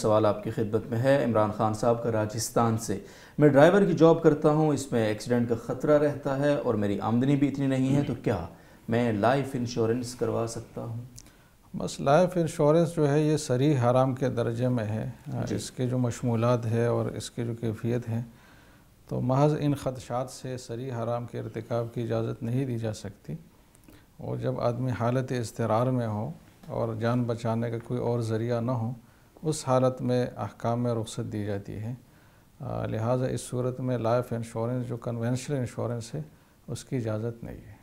सवाल आपकी खिदमत में है इमरान खान साहब का राजस्थान से मैं ड्राइवर की जॉब करता हूँ इसमें एक्सीडेंट का ख़तरा रहता है और मेरी आमदनी भी इतनी नहीं है तो क्या मैं लाइफ इंश्योरेंस करवा सकता हूँ बस लाइफ इंश्योरेंस जो है ये सरी हराम के दर्जे में है इसके जो मशमूलत है और इसके जो कैफियत हैं तो महज इन खदशात से सरी हराम के irtikab की इजाज़त नहीं दी जा सकती और जब आदमी हालत इसतरार में हो और जान बचाने का कोई और ज़रिया ना हो उस हालत में अहकाम में रुख्सत दी जाती है लिहाजा इस सूरत में लाइफ इंश्योरेंस जो कन्वेंशनल इंश्योरेंस है उसकी इजाज़त नहीं है